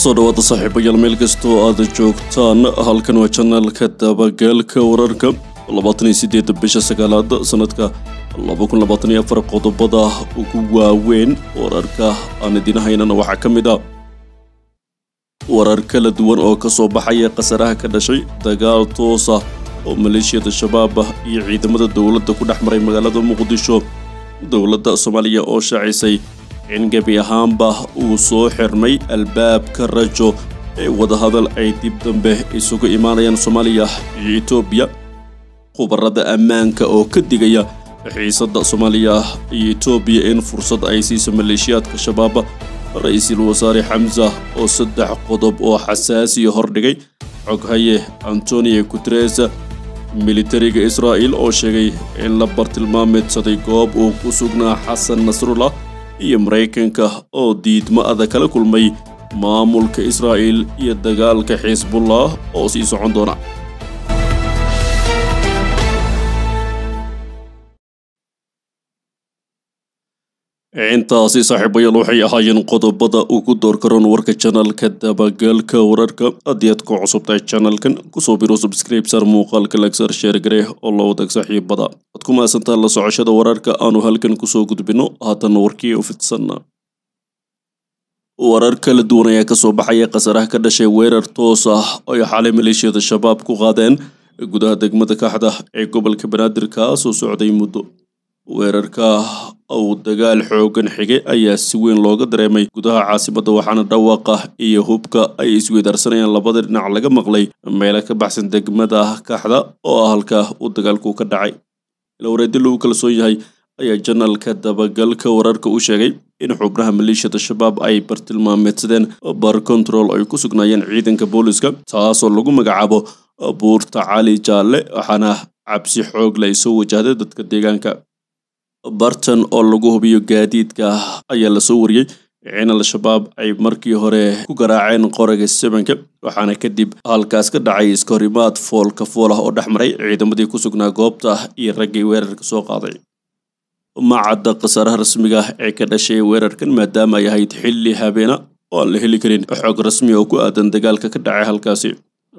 kusoo dhawaada saaxiibayaal meel kastoo aad joogtaan halkan waa janaalka dabageelka wararka labaataniyo bisha sagaalaad sannadka labakunlabaataniyafar qodobada ugu waaweyn wararka aan idinhaynana waxaa ka mid a ah warar kala duwan oo ka soo baxaya khasaaraha ka dhashay dagaal toos ah oo maleeshiyada shabaab iyo ciidamada dowladda ku dhex maray magaalada muqdisho dowladda soomaaliya oo shaacisay in gebi ahaanba uu soo xirmay albaabka rajo ee wadahadal ay dib dambe isugu imaanayaan soomaaliya iyo etoobiya khubarada ammaanka oo ka digaya xiisadda soomaaliya iyo etoobiya in fursad ay siiso maleeshiyaadka shabaaba ra'iisul wasaare xamsa oo saddex qodob oo xasaasiya hordhigay xoghaye antonio guteres militariga israa'iil oo sheegay in la bartilmaameedsaday goob uu ku sugnaa xasan nasrullah iyo maraykanka oo diidma-ada kala kulmay maamulka israa'iil iyo dagaalka xisbullah oo sii socon doona intaasi saaxiibayaal waxay ahaayeen qodobada ugu doorkaran warka janalka dabagaalka wararka haddii aad ku cusubtahay janalkan kusoo biro subscribesar muuqaalka lagsar sheergareh oo la wadag saaxiibada ad ku maasantaa la socoshada wararka aanu halkan kusoo gudbino haatan warkii u fidsanna warar kala duwan ayaa kasoo baxaya khasaraha ka dhashay weerar toos ah ay xalay maleeshiyada shabaab ku qaadeen gudaha degmada kaxda ee gobolka banaadir kaasoo socday muddo weerarka uu dagaal xoogan xigay ayaa si weyn looga dareemay gudaha caasimadda waxaana dhawaaqa iyo hubka ay isweydaarsanayaan labada dhinac laga maqlay meelo ka baxsan degmada kaxda oo ah halka uu dagaalku ka dhacay ilwareedil uu kalsoon yahay ayaa janalka dabagalka wararka u sheegay in xubnaha maleeshiyada shabaab ay bartilmaameedsadeen bar control ay ku sugnaayeen ciidanka booliska taasoo lagu magacaabo buurta cali jaalle waxaana cabsi xoog le ay soo wajahday dadka deegaanka bartan oo lagu hubiyo gaadiidka ayaa lasoo wariyey ciidan al-shabaab ay markii hore ku garaaceen qoriga sebenka waxaana kadib halkaas ka dhacay iskahorimaad foolka fool ah oo dhex maray ciidamadii ku sugnaa goobta iyo raggii weerarka soo qaaday ma cadda khasaaraha rasmiga ah ee ka dhashay weerarkan maadaama ay ahayd xilli habeena oo aan la heli karin xoog rasmi oo ku aadan dagaalka ka dhacay halkaasi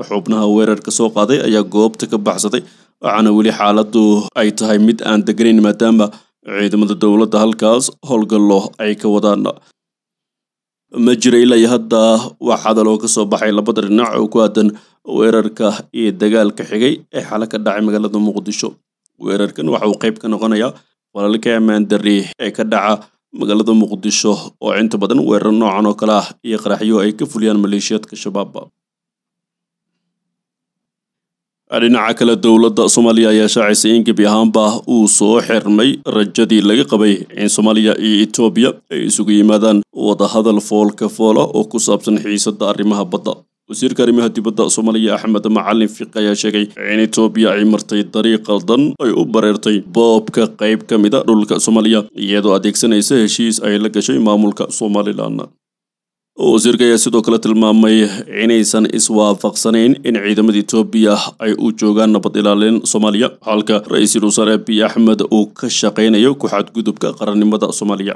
xubnaha weerarka soo qaaday ayaa goobta ka baxsaday waxaana weli xaaladdu ay tahay mid aan deganayn maadaama ciidamada dowladda halkaas howlgallo ay ka wadaan ma jira ilaa hadda wax daloo oo kasoo baxay labada dhinac oo ku aadan weerarka iyo dagaalka xigay ee xala ka dhacay magaalada muqdisho weerarkan waxa uu qeyb ka noqonayaa walaalka amaandari ee ka dhaca magaalada muqdisho oo inta badan weerar noocan oo kale ah iyo qaraxyo ay ka fuliyaan maleeshiyaadka shabaab dhinaca kale dowladda soomaaliya ayaa shaacaysa in gebi ahaanba uu soo xirmay rajadii laga qabay in soomaaliya iyo etoobiya ay isugu yimaadaan wadahadal foolka foola oo ku saabsan xiisadda arrimaha badda wasiirka arrimaha dibadda soomaaliya axmed macalin fiiq ayaa sheegay in etoobiya ay martay dariiq qaldan ay u bareertay boobka qayb ka mid a ah dhulka soomaaliya iyadoo adeegsanaysa heshiis ay la gashay maamulka somalilan wasiirka ayaa sidoo kale tilmaamay inaysan iswaafaqsanayn in ciidamada etoobiya ay u joogaan nabad ilaalin soomaaliya halka ra-iisul wasaare abiy axmed uu ka shaqaynayo ku-xadgudubka qarannimada soomaaliya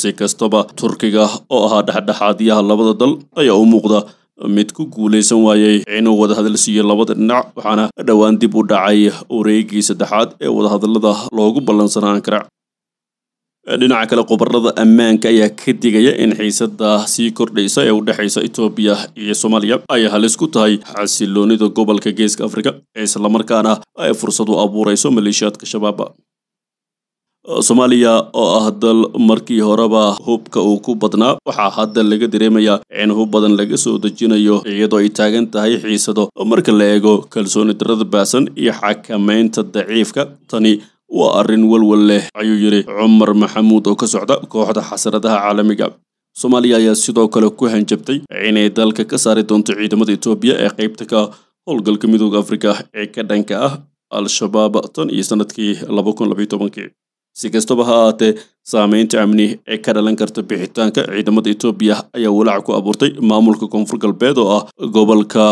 si kastaba turkiga oo ahaa dhexdhexaadiyaha labada dal ayaa u muuqda mid ku guulaysan waayey inuu wadahadal siiyo labada dhinac waxaana dhowaan dib u dhacay wareegii saddexaad ee wadahadallada loogu ballansanaan kara dhinaca kale khubarada ammaanka ayaa ka digaya in xiisada sii kordhaysa ee u dhexaysa etoobiya iyo soomaaliya ay halis ku tahay xasiloonida gobolka geeska afrika islamarkaana ay fursad u abuurayso maleeshiyaadka shabaaba soomaaliya oo ah dal markii horeba hubka uu ku badnaa waxaa hadda laga dareemayaa in hub badan laga soo dejinayo iyadoo ay taagan tahay xiisado marka la eego kalsooni darada baasan iyo xakamaynta daciifka tani waa arrin walwal leh ayuu yidhi cumar maxamuud oo ka socda kooxda xasradaha caalamiga soomaaliya ayaa sidoo kale ku hanjabtay inay dalka ka saari doonto ciidamada etoobiya ee qaybta ka howlgalka midooda afrika ee ka dhanka ah al-shabaab tan iyo sanadkii si kastaba ha ahaatee saameynta amni ee ka dhalan karta bixitaanka ciidamada etoobiya ayaa walaac ku abuurtay maamulka koonfur galbeed oo ah gobolka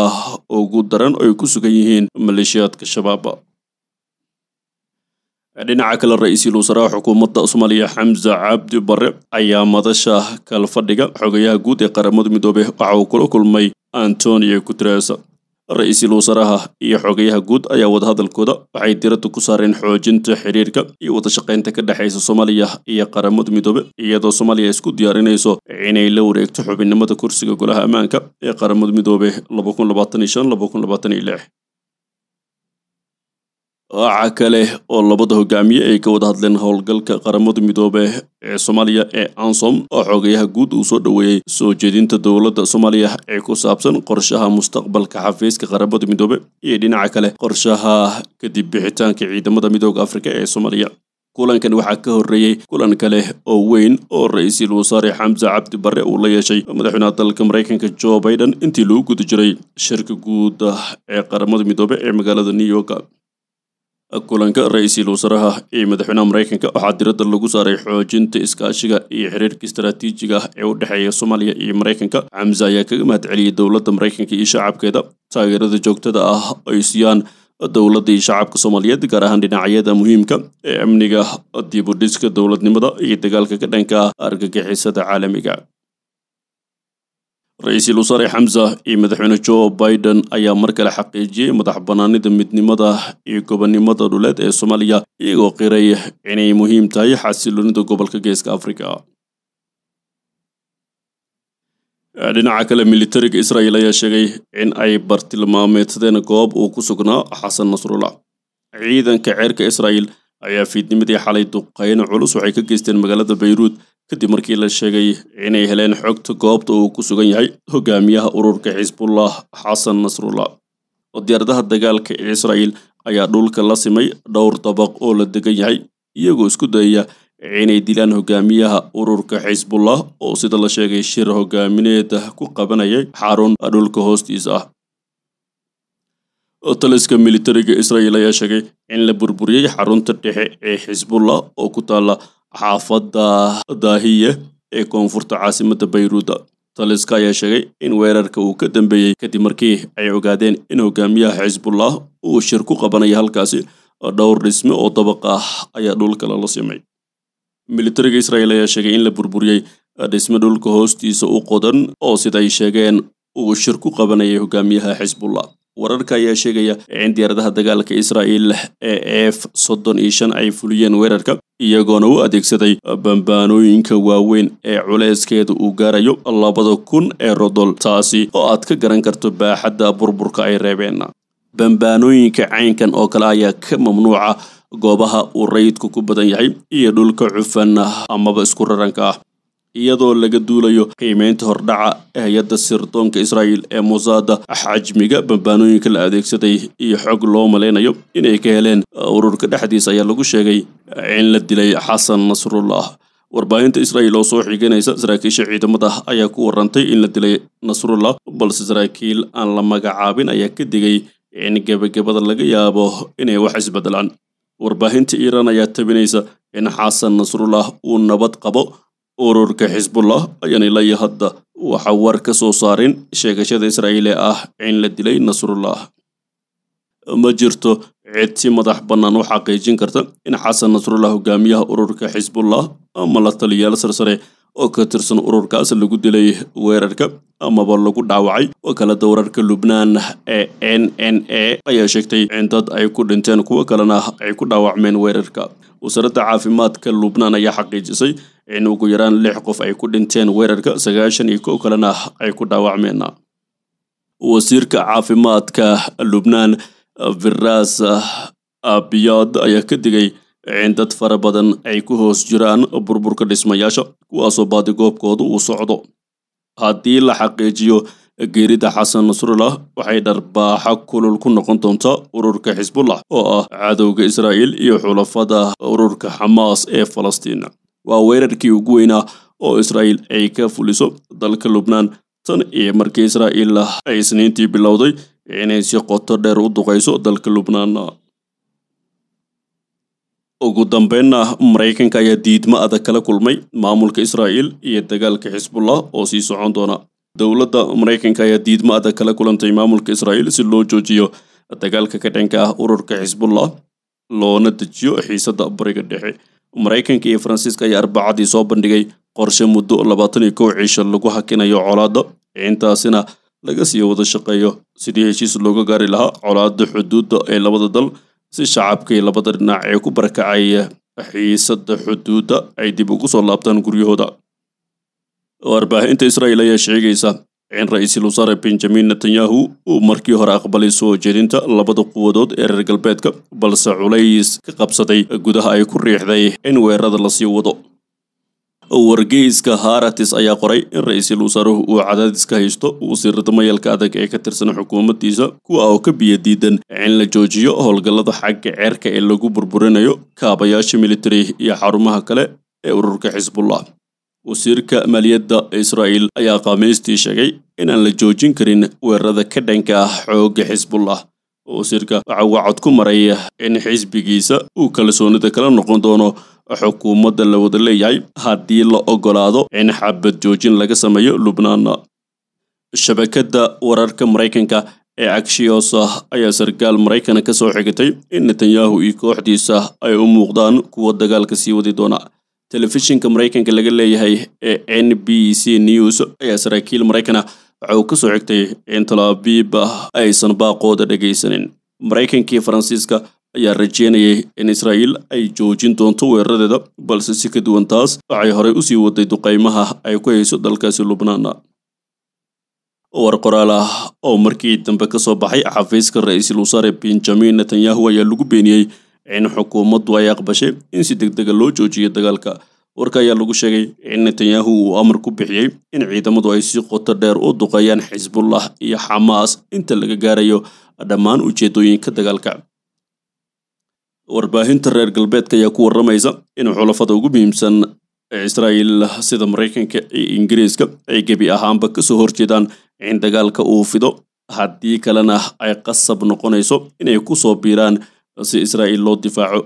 ugu daran ay ku sugan yihiin maleeshiyaadka shabaab dhinaca kale ra-iisul wasaaraha xukuumadda soomaaliya xamse cabdi bare ayaa madasha kalfadhiga xogayaha guud ee qaramada midoobe waxa uu kula kulmay antonio guteres ra-iisul wasaaraha iyo xogayaha guud ayaa wadahadalkooda waxay diradda ku saareen xoojinta xiriirka iyo wadashaqaynta ka dhexaysa soomaaliya iyo qaramada midoobe iyadoo soomaaliya isku diyaarinayso inay la wareegto xubinnimada kursiga golaha ammaanka ee qaramada midoobe raaca kale oo labada hogaamiye ay ka wada hadleen howlgalka qaramada midoobe ee soomaaliya ee ansom oo xoogayaha guud uu soo dhoweeyey soo jeedinta dowladda soomaaliya ee ku saabsan qorshaha mustaqbalka xafiiska qaramada midoobe iyo dhinaca kale qorshaha kadib bixitaanka ciidamada midooda afrika ee soomaaliya kulankan waxaa ka horreeyey kulan kale oo weyn oo ra-iisul wasaare xamse cabdi barre uu la yeeshay madaxweynaha dalka maraykanka jo biden intii lagu guda jiray shirka guud ee qaramada midoobe ee magaalada new york kulanka ra-iisul wasaraha ee madaxweynaha maraykanka waxaa diradda lagu saaray xoojinta iskaashiga iyo xiriirka istaraatiijiga ah ee u dhexeeya soomaaliya iyo maraykanka camse ayaa kaga mahad celiyay dowladda maraykanka iyo shacabkeeda taageerada joogtada ah ay siiyaan dowladda iyo shacabka soomaaliyeed gaar ahaan dhinacyada muhiimka ee amniga dib dowladnimada iyo dagaalka ka dhanka argagixisada caalamiga ra-iisul wasaare xamsa iyo madaxweyne jo biden ayaa mar kale xaqiijiyey madax bannaanida midnimada iyo gobonnimada dhuleed ee soomaaliya iyagoo qiray inay muhiim tahay xasiloonida gobolka geeska afrika dhinaca kale militariga israel ayaa sheegay in ay bartilmaameedsadeen goob uu ku sugnaa xasan nasrullah ciidanka ceerka israel ayaa fiidnimadii xalay duqayn culus waxay ka geysteen magaalada bayruud kadib markii la sheegay inay heleen xogta goobta uu ku sugan yahay hogaamiyaha ururka xisbullah xasan nasrullah oo diyaaradaha dagaalka ee israa'iil ayaa dhulka la simay dhowr dabaq oo la degan yahay iyagoo isku dayaya inay dilaan hogaamiyaha ururka xisbullah oo sida la sheegay shir hogaamineed ku qabanayay xarun dhulka hoostiisa ah taliska militariga israa'iil ayaa sheegay in la burburiyey xarunta dhexe ee xisbullah oo ku taala xaafadda daahiya ee koonfurta caasimadda bayruuda taliska ayaa sheegay in weerarka uu ka dambeeyey kadib markii ay ogaadeen in hogaamiyaha xisbullah uu shir ku qabanaya halkaasi dhowr dhisme oo dabaq ah ayaa dhulka lala simay militariga israa'el ayaa sheegay in la burburiyey dhisme dhulka hoostiisa u qodan oo sida ay sheegeen uu shir ku qabanayay hogaamiyaha xisbullah wararka ayaa sheegaya in diyaaradaha dagaalka israa'il ee f soddon iyo shan ay fuliyeen weerarka iyagoona u adeegsaday bambaanooyinka waaweyn ee culeyskeeda uu gaarayo labada kun ee rodol taasi oo aad ka garan karto baaxadda burburka ay reebeen bambaanooyinka caynkan oo kale ayaa ka mamnuuca goobaha uu rayidku ku badan yahay iyo dhulka cufan amaba isku raranka ah iyadoo laga duulayo qiimeynta hordhaca hay-adda sirdoonka israa'iil ee musaada ah xajmiga bambaanooyinka la adeegsaday iyo xog loo malaynayo inay ka heleen ururka dhexdiisa ayaa lagu sheegay in la dilay xasan nasrullah warbaahinta israa'iil oo soo xiganaysa saraakiisha ciidamada ayaa ku warantay in la dilay nasrullah balse saraakiil aan la magacaabin ayaa ka digay in gebagabada laga yaabo inay wax isbeddelaan warbaahinta iiraan ayaa tabinaysa in xasan nasrullah uu nabad qabo ururka xisbullah ayaanay laya hadda waxa war ka soo saarin sheegashada israa'iili ah in la dilay nasrullah ma jirto cid si madax bannaan u xaqiijin karta in xasan nasrullah hogaamiyaha ururka xisbullah ama la taliyaal sarsare oo ka tirsan ururkaas lagu dilay weerarka amaba lagu dhaawacay oo kale dowrarka lubnaan ee n n a ayaa sheegtay in dad ay ku dhinteen kuwo kalena ay ku dhaawacmeen weerarka wasaaradda caafimaadka lubnaan ayaa xaqiijisay in ugu yaraan lix qof ay ku dhinteen weerarka sagaashan iyo kow kalena ay ku dhaawacmeen wasiirka caafimaadka lubnaan viras abiyad ayaa ka digay in dad fara badan ay ku hoos jiraan burburka dhismayaasha kuwaasoo baadigoobkooda uu socdo haddii la xaqiijiyo geerida xasan nasrullah waxay dharbaaxa kulul ku noqon doontaa ururka xisbullah oo ah cadowga israa'iil iyo xulafada ururka xamaas ee falastiin waa weerarkii ugu weynaa oo israa'iil ay ka fuliso dalka lubnaan tan iyo markii israa'iil ay isniintii bilowday inay si qoto dheer u duqayso dalka lubnaan ugu dambeynna maraykanka ayaa diidmo adag kala kulmay maamulka israa'iil iyo dagaalka xisbullah oo sii socon doona dowladda maraykanka ayaa diidmo adag kala kulantay maamulka israa'iil si loo joojiyo dagaalka ka dhanka ah ururka xisbullah loona dejiyo xiisadda bariga dhexe maraykanka iyo faransiiska ayaa arbacadii soo bandhigay qorshe muddo labaatan iyo kow ciisha lagu hakinayo colaadda intaasina laga sii wada shaqeeyo sidii heshiis looga gaari lahaa colaadda xuduudda ee labada dal si shacabkii labada dhinac ee ku barakacay xiisada xuduudda ay dib ugu soo laabtaan guryahooda warbaahinta israa'il ayaa sheegaysa in ra-iisul wasaare benjamin netanyahu uu markii hore aqbalay soo jeedinta labada quwadood ee reer galbeedka balse culays ka qabsaday gudaha ay ku riixday in weerarada lasii wado wargeyska haratis ayaa qoray in ra-iisul wasaaruhu uu cadaadis ka haysto uu sirirtamo adag ee ka tirsan xukuumaddiisa kuwa ah oo ka biya diidan in la joojiyo howlgallada xagga ceerka ee lagu burburinayo kaabayaasha militari iyo xarumaha kale ee ururka xisbullah wasiirka maaliyadda israa'iil ayaa khamiistii sheegay inaan la joojin karin weerarada ka dhanka ah xoogga xisbullah wasiirka waxaa uu cod ku maray in xisbigiisa uu kalsoonida kala noqon doono xukuumadda la wada leeyahay haddii la ogolaado in xabad joojin laga sameeyo lubnaanna shabakadda wararka maraykanka ee agshiyoos ah ayaa sarkaal maraykana ka soo xigatay in netanyahu iyo kooxdiisa ay u muuqdaan kuwa dagaalka sii wadi doona telefishinka maraykanka laga leeyahay ee n b c news ayaa saraakiil maraykana waxa ka soo xigtay in talabiib aysan baaqooda dhegaysanin maraykankii faransiiska ayaa rajeynayay in israa'iil ay joojin doonto weeraradeeda balse si ka duwan taas waxay horey usii waday duqaymaha ay ku hayso dalkaasi lubnaan war qoraal ah oo markii dambe kasoo baxay xafiiska ra-iisul wasaare benjamin netanyahu ayaa lagu beeniyey in xukuumaddu ay aqbashay in si degdega ah loo joojiyo dagaalka warka ayaa lagu sheegay in netanyahu uu amar ku bixiyey in ciidamadu ay si qoto dheer u duqeeyaan xisbullah iyo xamaas inta laga gaarayo dhammaan ujeedooyinka dagaalka warbaahinta reer galbeedka ayaa ku waramaysa in xulafada ugu muhiimsan ee israa'iil sida maraykanka iyo ingiriiska ay gebi ahaanba kasoo horjeedaan in dagaalka uu fido haddii kalena ay qasab noqonayso inay kusoo biiraan si israa'iil loo difaaco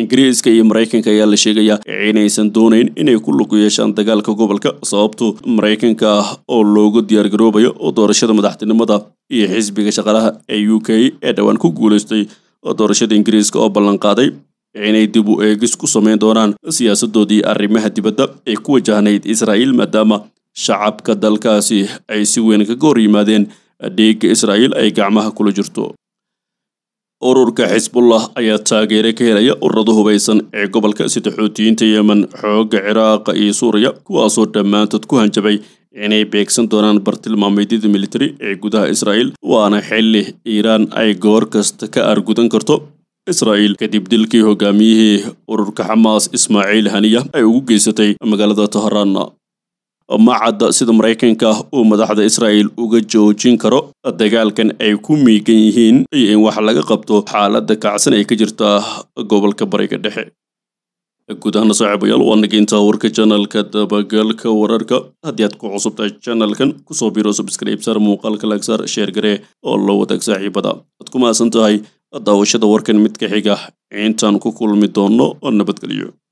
ingiriiska iyo maraykanka ayaa la sheegayaa inaysan doonayn inay ku lug yeeshaan dagaalka gobolka sababtu maraykanka oo loogu diyaargaroobayo oo doorashada madaxtinimada iyo xisbiga shaqalaha ee u k ee dhowaan ku guulaystay oo doorashada ingiriiska oo ballanqaaday inay dib u eegis ku samayn doonaan siyaasadoodii arrimaha dibadda ee ku wajahnayd israa'iil maadaama shacabka dalkaasi ay si weyn kaga hor yimaadeen dhiigga israa'iil ay gacmaha kula jirto ururka xisbullah ayaa taageere ka helaya ururada hubaysan ee gobolka sida saddexoodiyiinta yemen xoogga ciraaqa iyo suuriya kuwaasoo dhammaantood ku hanjabay inay beegsan doonaan bartilmaameedyada militari ee gudaha israa'il waana xilli iiraan ay goor kasta ka argudan karto israa'iil kadib dilkii hogaamiyihii ururka xamaas ismaaciil haniya ay ugu geysatay magaalada taharaan ma cadda sida maraykanka uu madaxda israa'il uga joojin karo dagaalkan ay ku miigan yihiin iyo in wax laga qabto xaaladda kacsan ee ka jirta gobolka bariga dhexe guud saaxiibayaal waa anaga warka janalka dabagalka wararka haddii aad ku cusubtahay janalkan kusoo biro subscribe saar muuqaalka laagsaar sheer oo la wadaag saaxiibada waad ku maasan tahay daawashada warkan mid ka xiga intaan ku kulmi doonno oo nabadgelyo